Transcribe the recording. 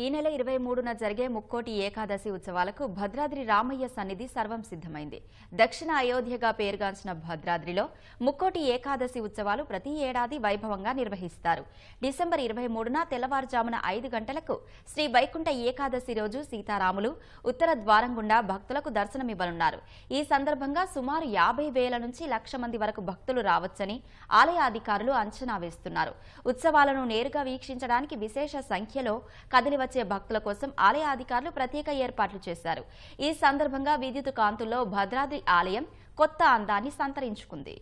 ఈ నెల ఇరవై మూడున జరిగే ముక్కోటి ఏకాదశి ఉత్సవాలకు భద్రాద్రి రామయ్య సన్నిధి సర్వం సిద్ధమైంది దక్షిణ అయోధ్యగా పేరుగాంచిన భద్రాద్రిలో ముక్కోటి ఏకాదశి ఉత్సవాలు ప్రతి ఏడాది వైభవంగా నిర్వహిస్తారు డిసెంబర్ ఇరవై మూడున తెల్లవారుజామున ఐదు గంటలకు శ్రీ వైకుంఠ ఏకాదశి రోజు సీతారాములు ఉత్తర ద్వారం గుండా భక్తులకు దర్శనమివ్వనున్నారు ఈ సందర్భంగా సుమారు యాభై వేల నుంచి లక్ష మంది వరకు భక్తులు రావచ్చని ఆలయ అధికారులు అంచనా వేస్తున్నారు ఉత్సవాలను నేరుగా వీక్షించడానికి విశేష సంఖ్యలో కదిలి వచ్చే భక్తుల కోసం ఆలయ అధికారులు ప్రత్యేక ఏర్పాట్లు చేశారు ఈ సందర్భంగా విద్యుత్ కాంతుల్లో భద్రాద్రి ఆలయం కొత్త అందాన్ని సంతరించుకుంది